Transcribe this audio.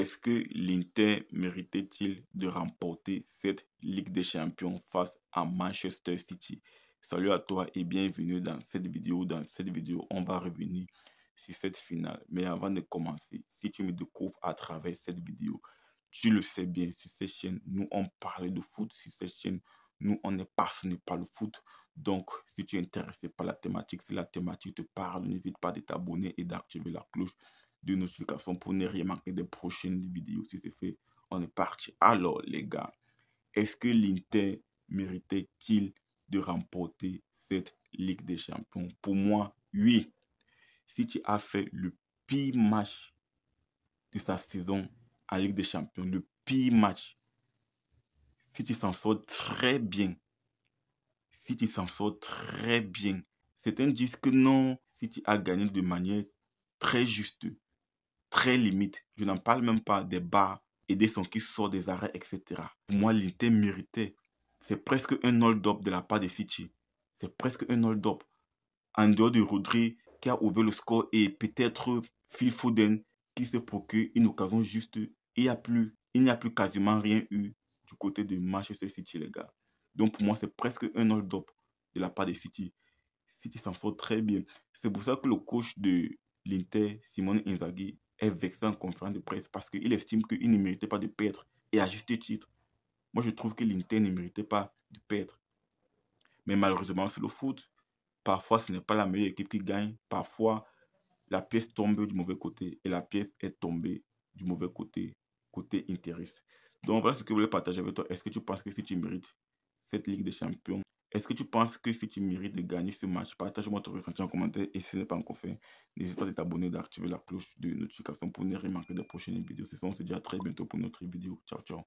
Est-ce que l'Inter méritait-il de remporter cette Ligue des Champions face à Manchester City Salut à toi et bienvenue dans cette vidéo. Dans cette vidéo, on va revenir sur cette finale. Mais avant de commencer, si tu me découvres à travers cette vidéo, tu le sais bien, sur cette chaîne, nous, on parlait de foot. Sur cette chaîne, nous, on est passionné par le foot. Donc, si tu es intéressé par la thématique, si la thématique te parle, n'hésite pas à t'abonner et d'activer la cloche de notification pour ne rien manquer des prochaines vidéos. Si c'est fait, on est parti. Alors, les gars, est-ce que l'Inter méritait-il de remporter cette Ligue des Champions Pour moi, oui. Si tu as fait le pire match de sa saison en Ligue des Champions, le pire match, si tu s'en sors très bien, si tu s'en sors très bien, c'est un disque non, si tu as gagné de manière très juste, très limite. Je n'en parle même pas des bars et des sons qui sortent des arrêts, etc. Pour moi, l'Inter méritait. C'est presque un hold-up de la part de City. C'est presque un hold-up. En dehors de Rodri qui a ouvert le score et peut-être Phil Foden qui se procure une occasion juste. Il n'y a plus, il n'y a plus quasiment rien eu du côté de Manchester City, les gars. Donc pour moi, c'est presque un hold-up de la part de City. City s'en sort très bien. C'est pour ça que le coach de l'Inter, Simone Inzaghi, est vexé en conférence de presse parce qu'il estime qu'il ne méritait pas de perdre. Et à juste titre. Moi, je trouve que l'Inter ne méritait pas de perdre. Mais malheureusement, c'est le foot. Parfois, ce n'est pas la meilleure équipe qui gagne. Parfois, la pièce tombe du mauvais côté. Et la pièce est tombée du mauvais côté, côté intérêt. Donc, voilà ce que je voulais partager avec toi. Est-ce que tu penses que si tu mérites cette Ligue des Champions est-ce que tu penses que si tu mérites de gagner ce match, partage-moi ton ressenti en commentaire et si ce n'est pas encore fait, n'hésite pas à t'abonner, d'activer la cloche de notification pour ne rien manquer de prochaines vidéos. C'est ça, on se dit à très bientôt pour notre vidéo. Ciao, ciao.